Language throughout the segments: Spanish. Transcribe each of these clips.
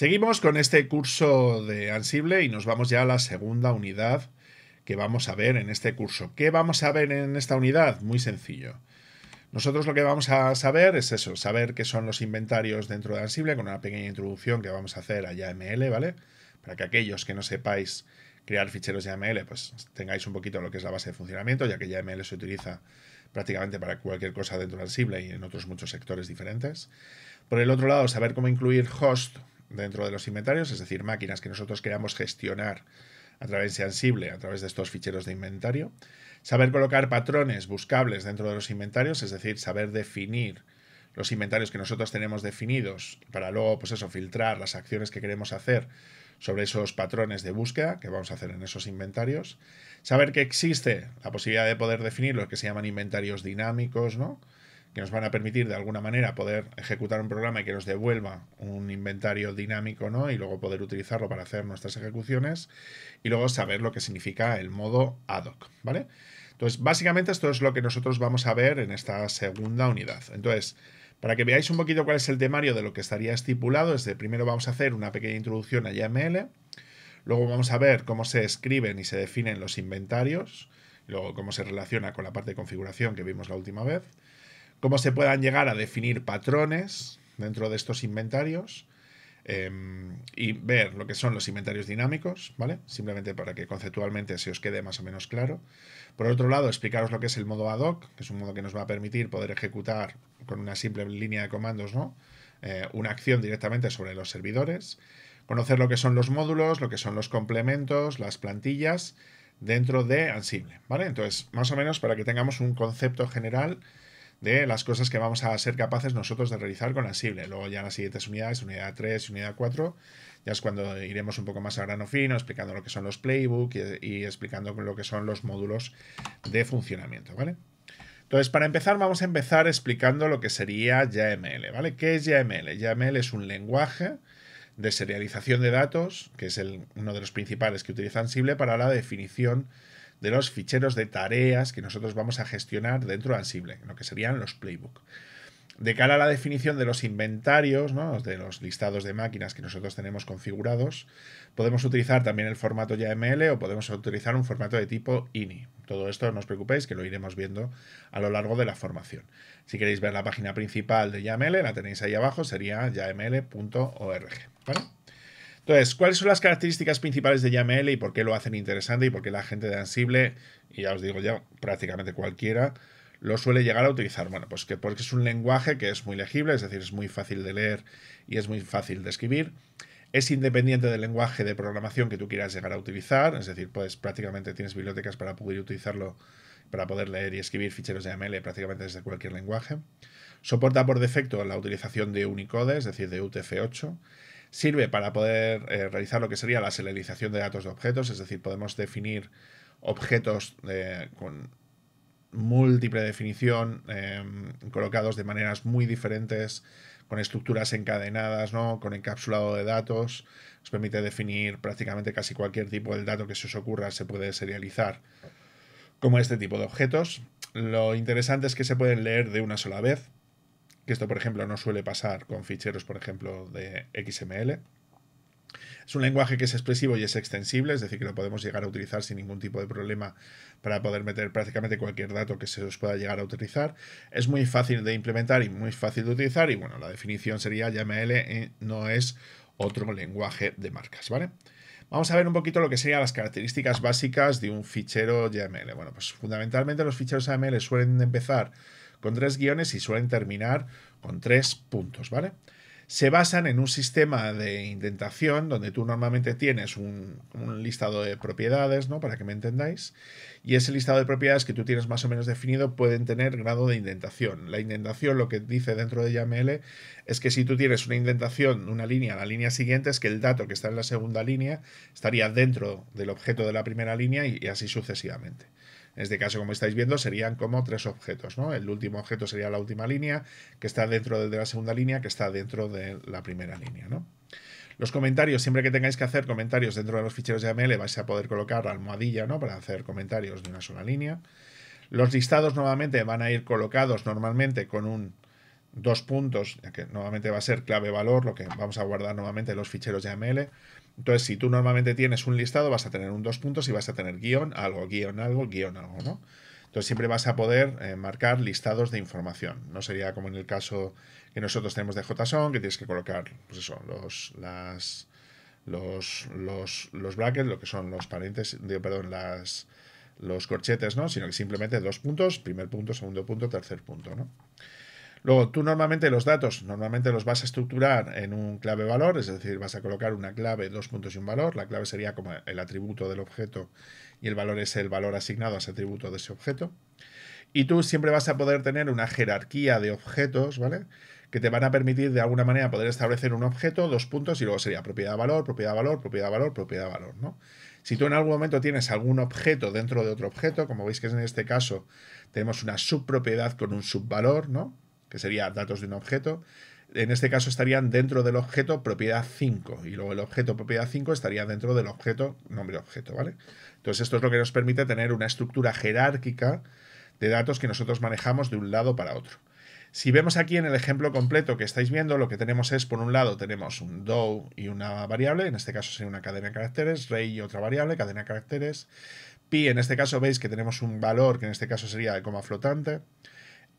Seguimos con este curso de Ansible y nos vamos ya a la segunda unidad que vamos a ver en este curso. ¿Qué vamos a ver en esta unidad? Muy sencillo. Nosotros lo que vamos a saber es eso, saber qué son los inventarios dentro de Ansible, con una pequeña introducción que vamos a hacer a YAML, ¿vale? Para que aquellos que no sepáis crear ficheros YAML, pues tengáis un poquito lo que es la base de funcionamiento, ya que YAML se utiliza prácticamente para cualquier cosa dentro de Ansible y en otros muchos sectores diferentes. Por el otro lado, saber cómo incluir host dentro de los inventarios, es decir, máquinas que nosotros queramos gestionar a través de Ansible, a través de estos ficheros de inventario. Saber colocar patrones buscables dentro de los inventarios, es decir, saber definir los inventarios que nosotros tenemos definidos para luego, pues eso, filtrar las acciones que queremos hacer sobre esos patrones de búsqueda que vamos a hacer en esos inventarios. Saber que existe la posibilidad de poder definir lo que se llaman inventarios dinámicos, ¿no? que nos van a permitir de alguna manera poder ejecutar un programa y que nos devuelva un inventario dinámico, ¿no? Y luego poder utilizarlo para hacer nuestras ejecuciones y luego saber lo que significa el modo ad hoc, ¿vale? Entonces, básicamente esto es lo que nosotros vamos a ver en esta segunda unidad. Entonces, para que veáis un poquito cuál es el temario de lo que estaría estipulado, es de primero vamos a hacer una pequeña introducción a YAML, luego vamos a ver cómo se escriben y se definen los inventarios, luego cómo se relaciona con la parte de configuración que vimos la última vez cómo se puedan llegar a definir patrones dentro de estos inventarios em, y ver lo que son los inventarios dinámicos, ¿vale? Simplemente para que conceptualmente se os quede más o menos claro. Por otro lado, explicaros lo que es el modo ad hoc, que es un modo que nos va a permitir poder ejecutar con una simple línea de comandos, ¿no? Eh, una acción directamente sobre los servidores. Conocer lo que son los módulos, lo que son los complementos, las plantillas dentro de Ansible, ¿vale? Entonces, más o menos para que tengamos un concepto general de las cosas que vamos a ser capaces nosotros de realizar con Ansible. Luego ya en las siguientes unidades, unidad 3 y unidad 4, ya es cuando iremos un poco más a grano fino, explicando lo que son los playbooks y, explicando lo que son los módulos de funcionamiento, ¿vale? Entonces, para empezar, vamos a empezar explicando lo que sería YAML, ¿vale? ¿Qué es YAML? YAML es un lenguaje de serialización de datos, que es el, uno de los principales que utiliza Ansible para la definición de los ficheros de tareas que nosotros vamos a gestionar dentro de Ansible, lo que serían los playbook. De cara a la definición de los inventarios, ¿no? de los listados de máquinas que nosotros tenemos configurados, podemos utilizar también el formato YAML o podemos utilizar un formato de tipo INI. Todo esto no os preocupéis que lo iremos viendo a lo largo de la formación. Si queréis ver la página principal de YAML, la tenéis ahí abajo, sería yaml.org. Entonces, ¿cuáles son las características principales de YAML y por qué lo hacen interesante y por qué la gente de Ansible, y ya os digo ya, prácticamente cualquiera, lo suele llegar a utilizar? Bueno, pues que porque es un lenguaje que es muy legible, es decir, es muy fácil de leer y es muy fácil de escribir. Es independiente del lenguaje de programación que tú quieras llegar a utilizar, es decir, pues prácticamente tienes bibliotecas para poder utilizarlo, para poder leer y escribir ficheros de YAML prácticamente desde cualquier lenguaje. Soporta por defecto la utilización de Unicode, es decir, de UTF-8 Sirve para poder eh, realizar lo que sería la serialización de datos de objetos, es decir, podemos definir objetos eh, con múltiple definición, em, colocados de maneras muy diferentes, con estructuras encadenadas, ¿no? con encapsulado de datos. Nos permite definir prácticamente casi cualquier tipo de dato que se os ocurra, se puede serializar como este tipo de objetos. Lo interesante es que se pueden leer de una sola vez, que esto, por ejemplo, no suele pasar con ficheros, por ejemplo, de XML. Es un lenguaje que es expresivo y es extensible, es decir, que lo podemos llegar a utilizar sin ningún tipo de problema para poder meter prácticamente cualquier dato que se os pueda llegar a utilizar. Es muy fácil de implementar y muy fácil de utilizar y bueno, la definición sería YAML eh, no es otro lenguaje de marcas, ¿vale? Vamos a ver un poquito lo que serían las características básicas de un fichero YAML. Bueno, pues fundamentalmente los ficheros YAML suelen empezar con tres guiones y suelen terminar con tres puntos, ¿vale? Se basan en un sistema de indentación donde tú normalmente tienes un, listado de propiedades, ¿no? Para que me entendáis. Y ese listado de propiedades que tú tienes más o menos definido pueden tener grado de indentación. La indentación, lo que dice dentro de YAML, es que si tú tienes una indentación, una línea, la línea siguiente es que el dato que está en la segunda línea estaría dentro del objeto de la primera línea y así sucesivamente. En este caso, como estáis viendo, serían como tres objetos. ¿no? El último objeto sería la última línea, que está dentro de la segunda línea, que está dentro de la primera línea. ¿no? Los comentarios, siempre que tengáis que hacer comentarios dentro de los ficheros de AML, vais a poder colocar la almohadilla ¿no? para hacer comentarios de una sola línea. Los listados nuevamente van a ir colocados normalmente con un dos puntos, ya que nuevamente va a ser clave valor, lo que vamos a guardar nuevamente en los ficheros de AML. Entonces, si tú normalmente tienes un listado, vas a tener un dos puntos y vas a tener guión, algo, guión, algo, guión, algo, ¿no? Entonces siempre vas a poder eh, marcar listados de información. No sería como en el caso que nosotros tenemos de JSON, que tienes que colocar, pues eso, los, las, los, los, los brackets, lo que son los paréntesis, perdón, las, los corchetes, ¿no? Sino que simplemente dos puntos, primer punto, segundo punto, tercer punto, ¿no? Luego, tú normalmente los datos, normalmente los vas a estructurar en un clave valor, es decir, vas a colocar una clave, dos puntos y un valor. La clave sería como el atributo del objeto y el valor es el valor asignado a ese atributo de ese objeto. Y tú siempre vas a poder tener una jerarquía de objetos, ¿vale? Que te van a permitir de alguna manera poder establecer un objeto, dos puntos, y luego sería propiedad valor, propiedad valor, propiedad valor, propiedad valor, ¿no? Si tú en algún momento tienes algún objeto dentro de otro objeto, como veis que es en este caso tenemos una subpropiedad con un subvalor, ¿no? que sería datos de un objeto. En este caso estarían dentro del objeto propiedad 5 y luego el objeto propiedad 5 estaría dentro del objeto nombre objeto, ¿vale? Entonces esto es lo que nos permite tener una estructura jerárquica de datos que nosotros manejamos de un lado para otro. Si vemos aquí en el ejemplo completo que estáis viendo, lo que tenemos es, por un lado, tenemos un do y una variable, en este caso sería una cadena de caracteres, REY y otra variable, cadena de caracteres, pi, en este caso veis que tenemos un valor, que en este caso sería de coma flotante,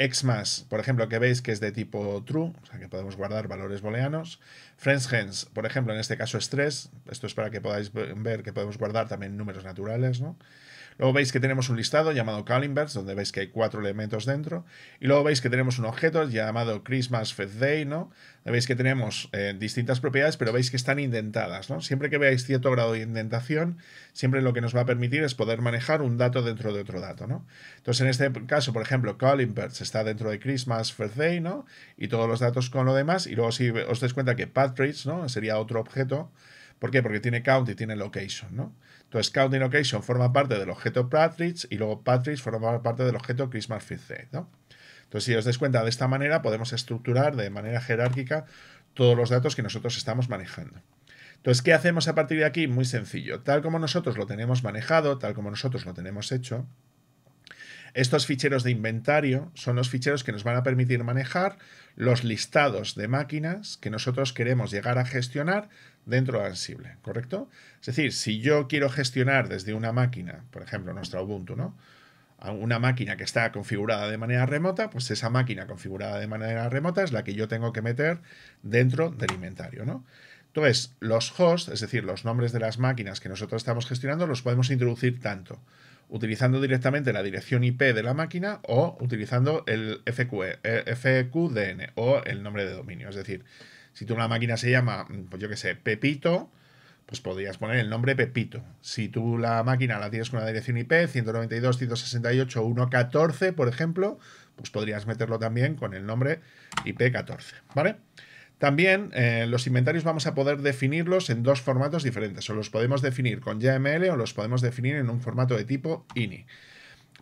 X más, por ejemplo, que veis que es de tipo true, o sea que podemos guardar valores booleanos. Friends Hens, por ejemplo, en este caso es 3, esto es para que podáis ver que podemos guardar también números naturales, ¿no? Luego veis que tenemos un listado llamado Calendars, donde veis que hay cuatro elementos dentro. Y luego veis que tenemos un objeto llamado Christmas ¿no? Day, ¿no? Veis que tenemos eh, distintas propiedades, pero veis que están indentadas, ¿no? Siempre que veáis cierto grado de indentación, siempre lo que nos va a permitir es poder manejar un dato dentro de otro dato, ¿no? Entonces, en este caso, por ejemplo, Calendars está dentro de Christmas Day, ¿no? Y todos los datos con lo demás. Y luego si os dais cuenta que Patrice ¿no? Sería otro objeto. ¿Por qué? Porque tiene count y tiene location, ¿no? Entonces, Scouting Location forma parte del objeto Patrick y luego Patrick forma parte del objeto Christmas ¿no? Entonces, si os dais cuenta, de esta manera podemos estructurar de manera jerárquica todos los datos que nosotros estamos manejando. Entonces, ¿qué hacemos a partir de aquí? Muy sencillo. Tal como nosotros lo tenemos manejado, tal como nosotros lo tenemos hecho, estos ficheros de inventario son los ficheros que nos van a permitir manejar los listados de máquinas que nosotros queremos llegar a gestionar dentro de Ansible, ¿correcto? Es decir, si yo quiero gestionar desde una máquina, por ejemplo, nuestra Ubuntu, ¿no? una máquina que está configurada de manera remota, pues esa máquina configurada de manera remota es la que yo tengo que meter dentro del inventario, ¿no? Entonces, los hosts, es decir, los nombres de las máquinas que nosotros estamos gestionando, los podemos introducir tanto utilizando directamente la dirección IP de la máquina o utilizando el FQDN eh, o el nombre de dominio. Es decir, si tú una máquina se llama, mm, pues yo que sé, Pepito, pues podrías poner el nombre Pepito. Si tú la máquina la tienes con la dirección IP 192.168.1.14, por ejemplo, pues podrías meterlo también con el nombre IP14, ¿vale? vale también eh, los inventarios vamos a poder definirlos en dos formatos diferentes, o los podemos definir con YAML o los podemos definir en un formato de tipo INI.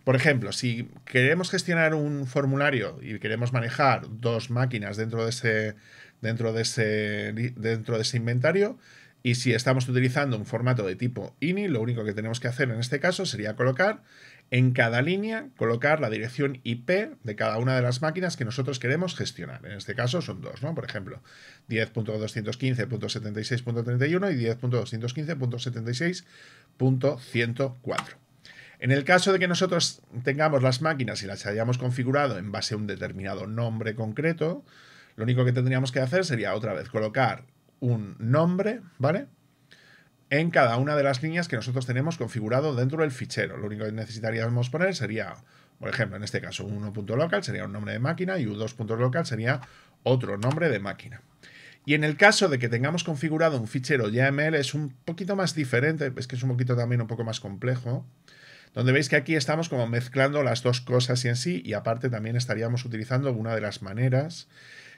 Por ejemplo, si queremos gestionar un formulario y queremos manejar dos máquinas dentro de ese, dentro de ese, dentro de ese inventario, y si estamos utilizando un formato de tipo INI, lo único que tenemos que hacer en este caso sería colocar en cada línea, colocar la dirección IP de cada una de las máquinas que nosotros queremos gestionar. En este caso son dos, ¿no? Por ejemplo, 10.215.76.31 y 10.215.76.104. En el caso de que nosotros tengamos las máquinas y las hayamos configurado en base a un determinado nombre concreto, lo único que tendríamos que hacer sería otra vez colocar un nombre, ¿vale? En cada una de las líneas que nosotros tenemos configurado dentro del fichero. Lo único que necesitaríamos poner sería, por ejemplo, en este caso, 1.local sería un nombre de máquina y 2local sería otro nombre de máquina. Y en el caso de que tengamos configurado un fichero YAML es un poquito más diferente, es que es un poquito también un poco más complejo, donde veis que aquí estamos como mezclando las dos cosas y en sí, y aparte también estaríamos utilizando alguna de las maneras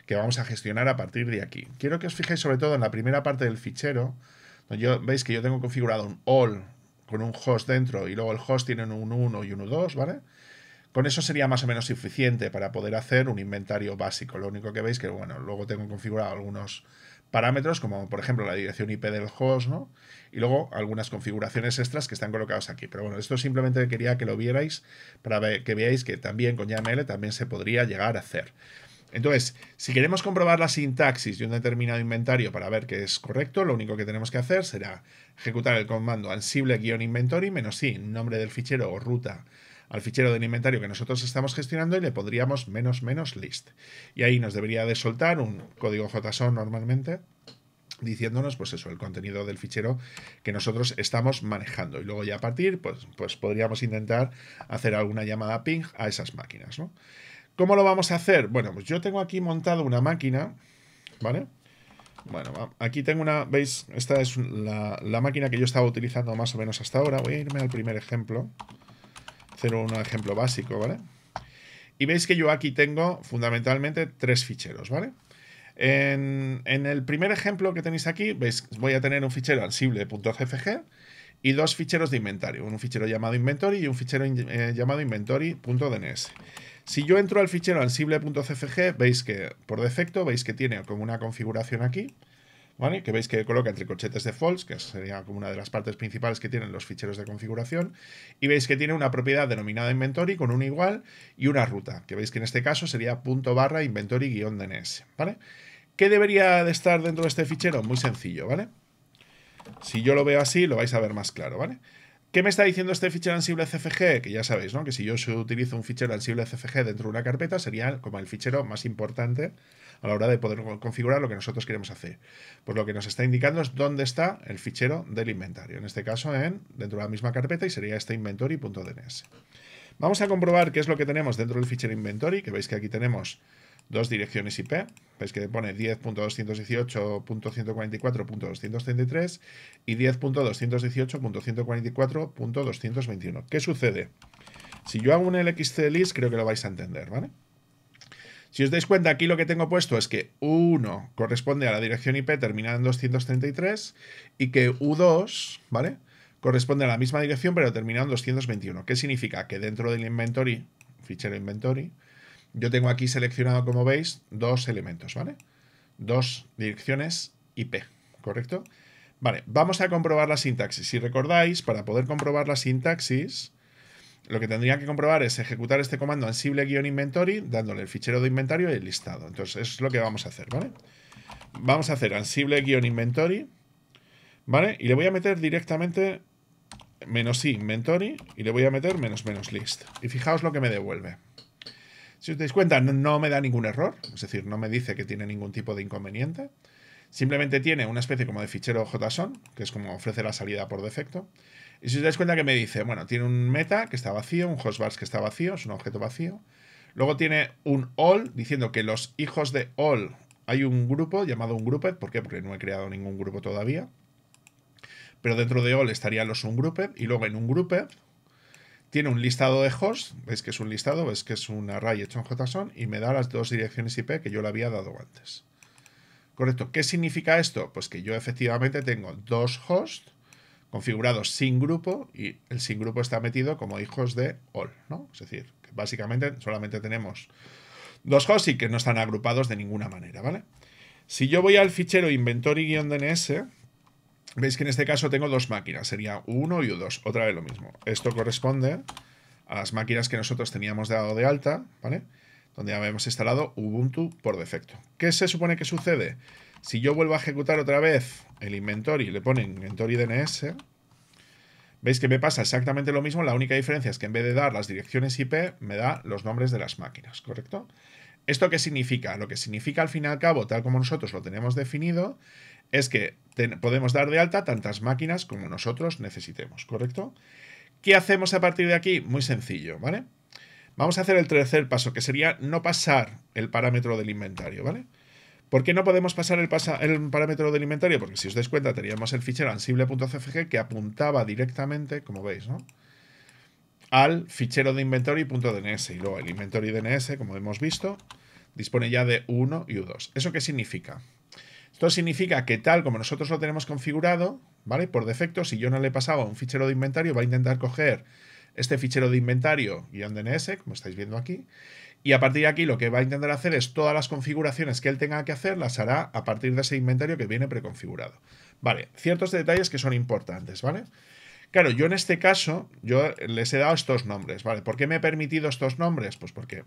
que vamos a gestionar a partir de aquí. Quiero que os fijéis sobre todo en la primera parte del fichero. Donde yo, Veis que yo tengo configurado un all con un host dentro y luego el host tiene un 1 y un 2, ¿vale? Con eso sería más o menos suficiente para poder hacer un inventario básico. Lo único que veis que, bueno, luego tengo configurado algunos parámetros, como por ejemplo la dirección IP del host, ¿no? Y luego algunas configuraciones extras que están colocadas aquí. Pero bueno, esto simplemente quería que lo vierais para que veáis que también con YAML también se podría llegar a hacer. Entonces, si queremos comprobar la sintaxis de un determinado inventario para ver que es correcto, lo único que tenemos que hacer será ejecutar el comando ansible-inventory menos i, nombre del fichero o ruta al fichero del inventario que nosotros estamos gestionando y le pondríamos menos menos list. Y ahí nos debería de soltar un código JSON normalmente diciéndonos pues eso, el contenido del fichero que nosotros estamos manejando. Y luego ya a partir, pues, pues podríamos intentar hacer alguna llamada ping a esas máquinas, ¿no? ¿Cómo lo vamos a hacer? Bueno, pues yo tengo aquí montado una máquina, ¿vale? Bueno, aquí tengo una, ¿veis? Esta es la, máquina que yo estaba utilizando más o menos hasta ahora. Voy a irme al primer ejemplo, 01 un ejemplo básico, ¿vale? Y veis que yo aquí tengo fundamentalmente tres ficheros, ¿vale? En, el primer ejemplo que tenéis aquí, veis, voy a tener un fichero ansible.cfg y dos ficheros de inventario, un fichero llamado inventory y un fichero eh, llamado inventory.dns. Si yo entro al fichero Ansible.cfg, veis que por defecto, veis que tiene como una configuración aquí, ¿vale? Que veis que coloca entre corchetes defaults, que sería como una de las partes principales que tienen los ficheros de configuración, y veis que tiene una propiedad denominada inventory con un igual y una ruta, que veis que en este caso sería punto barra inventory-dns, ¿vale? ¿Qué debería de estar dentro de este fichero? Muy sencillo, ¿vale? Si yo lo veo así, lo vais a ver más claro, ¿vale? vale ¿Qué me está diciendo este fichero ansible CFG? Que ya sabéis, ¿no? Que si yo utilizo un fichero ansible CFG dentro de una carpeta, sería como el fichero más importante a la hora de poder configurar lo que nosotros queremos hacer. Pues lo que nos está indicando es dónde está el fichero del inventario. En este caso, en dentro de la misma carpeta y sería este inventory.dns. Vamos a comprobar qué es lo que tenemos dentro del fichero inventory, que veis que aquí tenemos dos direcciones IP. Veis pues que pone 10.218.144.233 y 10.218.144.221. ¿Qué sucede? Si yo hago un list creo que lo vais a entender, ¿vale? Si os dais cuenta, aquí lo que tengo puesto es que u 1 corresponde a la dirección IP terminada en 233 y que U2, ¿vale? Corresponde a la misma dirección pero terminada en 221. ¿Qué significa? Que dentro del inventory, fichero inventory, yo tengo aquí seleccionado, como veis, dos elementos, ¿vale? Dos direcciones IP, ¿correcto? Vale, vamos a comprobar la sintaxis. Si recordáis, para poder comprobar la sintaxis, lo que tendría que comprobar es ejecutar este comando ansible-inventory, dándole el fichero de inventario y el listado. Entonces, eso es lo que vamos a hacer, ¿vale? Vamos a hacer ansible-inventory, ¿vale? Y le voy a meter directamente menos i inventory y le voy a meter menos menos list. Y fijaos lo que me devuelve. Si os dais cuenta, no, me da ningún error, es decir, no me dice que tiene ningún tipo de inconveniente. Simplemente tiene una especie como de fichero JSON, que es como ofrece la salida por defecto. Y si os dais cuenta que me dice, bueno, tiene un meta que está vacío, un hostbars que está vacío, es un objeto vacío. Luego tiene un all diciendo que los hijos de all hay un grupo llamado un grouped, ¿por qué? Porque no he creado ningún grupo todavía. Pero dentro de all estarían los grupo y luego en un grupo tiene un listado de hosts, veis que es un listado, veis que es un array hecho en JSON y me da las dos direcciones IP que yo le había dado antes. Correcto, ¿qué significa esto? Pues que yo efectivamente tengo dos hosts configurados sin grupo y el sin grupo está metido como hijos de all, ¿no? Es decir, que básicamente solamente tenemos dos hosts y que no están agrupados de ninguna manera, ¿vale? Si yo voy al fichero inventory-dns, Veis que en este caso tengo dos máquinas, sería uno y U2, otra vez lo mismo. Esto corresponde a las máquinas que nosotros teníamos dado de alta, ¿vale? Donde habíamos instalado Ubuntu por defecto. ¿Qué se supone que sucede? Si yo vuelvo a ejecutar otra vez el inventory, le ponen inventory DNS, veis que me pasa exactamente lo mismo, la única diferencia es que en vez de dar las direcciones IP, me da los nombres de las máquinas, ¿correcto? ¿Esto qué significa? Lo que significa al fin y al cabo, tal como nosotros lo tenemos definido, es que podemos dar de alta tantas máquinas como nosotros necesitemos, ¿correcto? ¿Qué hacemos a partir de aquí? Muy sencillo, ¿vale? Vamos a hacer el tercer paso, que sería no pasar el parámetro del inventario, ¿vale? ¿Por qué no podemos pasar el, parámetro del inventario? Porque si os dais cuenta, teníamos el fichero ansible.cfg que apuntaba directamente, como veis, ¿no? al fichero de inventory.dns. Y luego el inventory DNS, como hemos visto, dispone ya de 1 y U2. ¿Eso qué significa? Esto significa que tal como nosotros lo tenemos configurado, ¿vale? Por defecto, si yo no le pasaba un fichero de inventario, va a intentar coger este fichero de inventario guión DNS, como estáis viendo aquí, y a partir de aquí lo que va a intentar hacer es todas las configuraciones que él tenga que hacer, las hará a partir de ese inventario que viene preconfigurado. Vale, ciertos detalles que son importantes, ¿vale? vale Claro, yo en este caso, yo les he dado estos nombres, ¿vale? ¿Por qué me he permitido estos nombres? Pues porque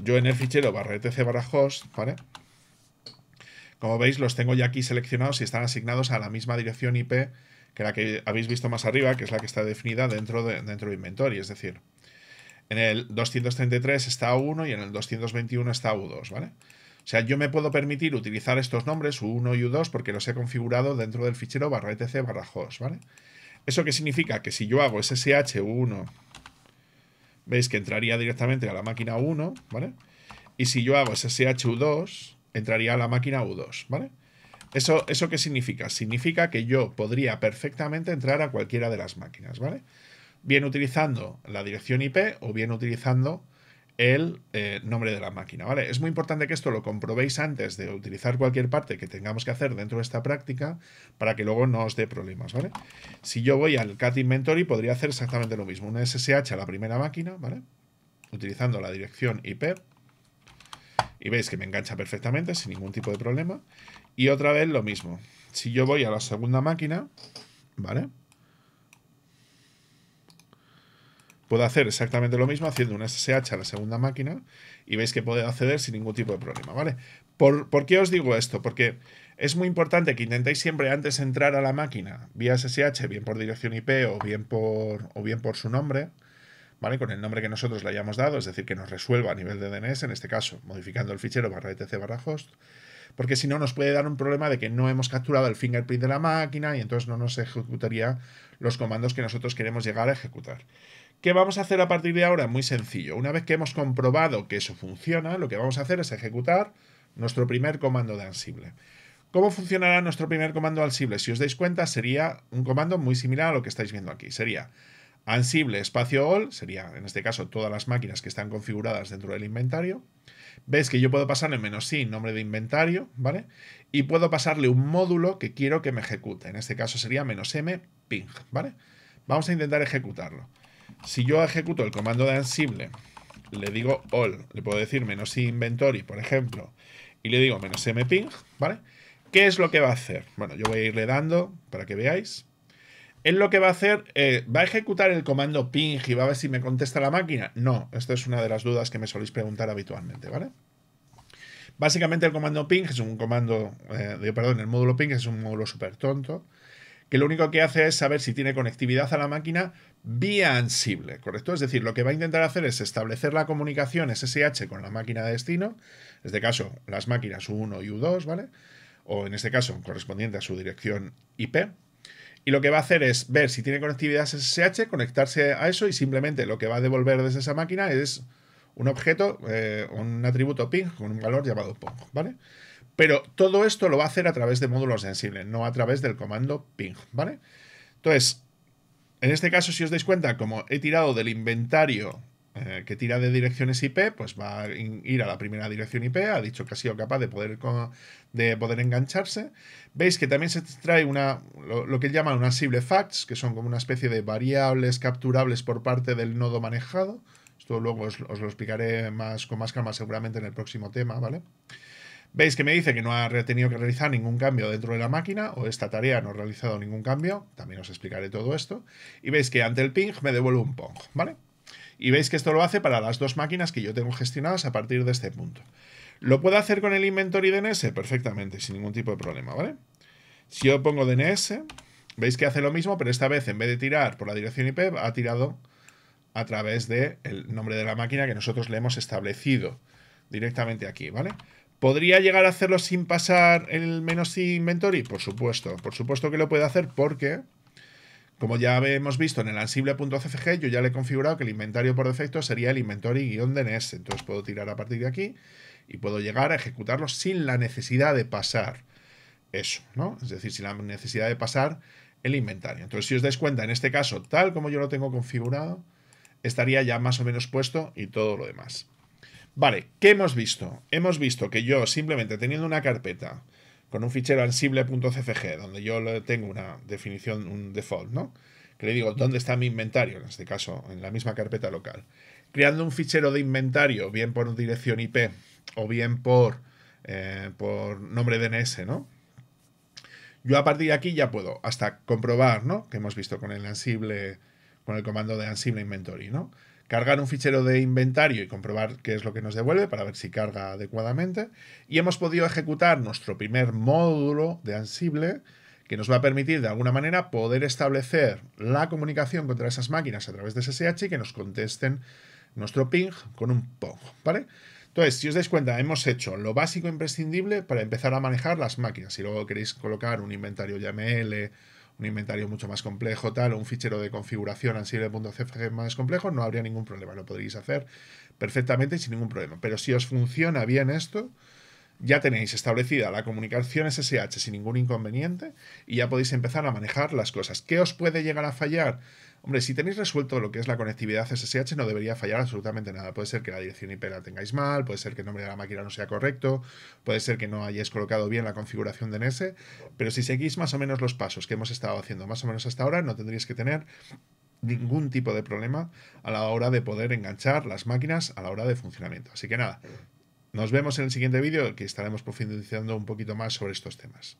yo en el fichero barra etc barra host, ¿vale? Como veis, los tengo ya aquí seleccionados y están asignados a la misma dirección IP que la que habéis visto más arriba, que es la que está definida dentro de, dentro de Inventory, es decir, en el 233 está U1 y en el 221 está U2, ¿vale? O sea, yo me puedo permitir utilizar estos nombres U1 y U2 porque los he configurado dentro del fichero barra etc barra host, ¿vale? ¿Eso qué significa? Que si yo hago SSH1, veis que entraría directamente a la máquina 1, ¿vale? Y si yo hago SSH2, entraría a la máquina U2, ¿vale? ¿Eso, ¿Eso qué significa? Significa que yo podría perfectamente entrar a cualquiera de las máquinas, ¿vale? Bien utilizando la dirección IP o bien utilizando el eh, nombre de la máquina, ¿vale? Es muy importante que esto lo comprobéis antes de utilizar cualquier parte que tengamos que hacer dentro de esta práctica para que luego no os dé problemas, ¿vale? Si yo voy al cat inventory podría hacer exactamente lo mismo, un SSH a la primera máquina, ¿vale? Utilizando la dirección IP y veis que me engancha perfectamente sin ningún tipo de problema y otra vez lo mismo. Si yo voy a la segunda máquina, ¿vale? Puedo hacer exactamente lo mismo haciendo un SSH a la segunda máquina y veis que puedo acceder sin ningún tipo de problema, ¿vale? ¿Por, qué os digo esto? Porque es muy importante que intentéis siempre antes entrar a la máquina vía SSH, bien por dirección IP o bien por, o bien por su nombre, ¿vale? Con el nombre que nosotros le hayamos dado, es decir, que nos resuelva a nivel de DNS, en este caso, modificando el fichero barra etc barra host, porque si no nos puede dar un problema de que no hemos capturado el fingerprint de la máquina y entonces no nos ejecutaría los comandos que nosotros queremos llegar a ejecutar. ¿Qué vamos a hacer a partir de ahora? Muy sencillo. Una vez que hemos comprobado que eso funciona, lo que vamos a hacer es ejecutar nuestro primer comando de Ansible. ¿Cómo funcionará nuestro primer comando Ansible? Si os dais cuenta, sería un comando muy similar a lo que estáis viendo aquí. Sería Ansible espacio all, sería en este caso todas las máquinas que están configuradas dentro del inventario. Veis que yo puedo pasarle menos sí nombre de inventario, ¿vale? Y puedo pasarle un módulo que quiero que me ejecute. En este caso sería menos m ping, ¿vale? Vamos a intentar ejecutarlo. Si yo ejecuto el comando de Ansible, le digo all, le puedo decir menos inventory, por ejemplo, y le digo menos mping, ¿vale? ¿Qué es lo que va a hacer? Bueno, yo voy a irle dando para que veáis. ¿Es lo que va a hacer, eh, ¿va a ejecutar el comando ping y va a ver si me contesta la máquina? No, esta es una de las dudas que me soléis preguntar habitualmente, ¿vale? Básicamente el comando ping es un comando, eh, perdón, el módulo ping es un módulo súper tonto que lo único que hace es saber si tiene conectividad a la máquina vía Ansible, ¿correcto? Es decir, lo que va a intentar hacer es establecer la comunicación SSH con la máquina de destino, en este caso las máquinas U1 y U2, ¿vale? O en este caso correspondiente a su dirección IP. Y lo que va a hacer es ver si tiene conectividad SSH, conectarse a eso y simplemente lo que va a devolver desde esa máquina es un objeto, eh, un atributo ping con un valor llamado pong, ¿vale? Pero todo esto lo va a hacer a través de módulos sensibles, no a través del comando ping, ¿vale? Entonces, en este caso, si os dais cuenta, como he tirado del inventario eh, que tira de direcciones IP, pues va a ir a la primera dirección IP, ha dicho que ha sido capaz de poder, de poder engancharse. Veis que también se trae una, lo, que llaman unas simple facts, que son como una especie de variables capturables por parte del nodo manejado. Esto luego os, lo explicaré más, con más calma seguramente en el próximo tema, ¿vale? vale Veis que me dice que no ha tenido que realizar ningún cambio dentro de la máquina o esta tarea no ha realizado ningún cambio. También os explicaré todo esto. Y veis que ante el ping me devuelve un pong, ¿vale? Y veis que esto lo hace para las dos máquinas que yo tengo gestionadas a partir de este punto. ¿Lo puedo hacer con el inventory DNS? Perfectamente, sin ningún tipo de problema, ¿vale? Si yo pongo DNS, veis que hace lo mismo, pero esta vez en vez de tirar por la dirección IP, ha tirado a través del el nombre de la máquina que nosotros le hemos establecido directamente aquí, ¿vale? vale ¿Podría llegar a hacerlo sin pasar el menos inventory? Por supuesto, por supuesto que lo puede hacer porque, como ya hemos visto en el ansible.cfg, yo ya le he configurado que el inventario por defecto sería el inventory-dns. Entonces puedo tirar a partir de aquí y puedo llegar a ejecutarlo sin la necesidad de pasar eso, ¿no? Es decir, sin la necesidad de pasar el inventario. Entonces, si os dais cuenta, en este caso, tal como yo lo tengo configurado, estaría ya más o menos puesto y todo lo demás. Vale, ¿qué hemos visto? Hemos visto que yo simplemente teniendo una carpeta con un fichero ansible.cfg, donde yo tengo una definición, un default, ¿no? Que le digo, ¿dónde está mi inventario? En este caso, en la misma carpeta local. Creando un fichero de inventario, bien por dirección IP o bien por, eh, por nombre DNS, ¿no? Yo a partir de aquí ya puedo hasta comprobar, ¿no? Que hemos visto con el ansible, con el comando de ansible inventory, ¿no? cargar un fichero de inventario y comprobar qué es lo que nos devuelve para ver si carga adecuadamente. Y hemos podido ejecutar nuestro primer módulo de Ansible que nos va a permitir de alguna manera poder establecer la comunicación contra esas máquinas a través de SSH y que nos contesten nuestro ping con un pong. ¿vale? Entonces, si os dais cuenta, hemos hecho lo básico e imprescindible para empezar a manejar las máquinas. Si luego queréis colocar un inventario YAML un inventario mucho más complejo, tal, o un fichero de configuración ansible.cfg más complejo, no habría ningún problema, lo podríais hacer perfectamente y sin ningún problema. Pero si os funciona bien esto, ya tenéis establecida la comunicación SSH sin ningún inconveniente y ya podéis empezar a manejar las cosas. ¿Qué os puede llegar a fallar? Hombre, si tenéis resuelto lo que es la conectividad SSH, no debería fallar absolutamente nada. Puede ser que la dirección IP la tengáis mal, puede ser que el nombre de la máquina no sea correcto, puede ser que no hayáis colocado bien la configuración de NS, pero si seguís más o menos los pasos que hemos estado haciendo más o menos hasta ahora, no tendréis que tener ningún tipo de problema a la hora de poder enganchar las máquinas a la hora de funcionamiento. Así que nada, nos vemos en el siguiente vídeo que estaremos profundizando un poquito más sobre estos temas.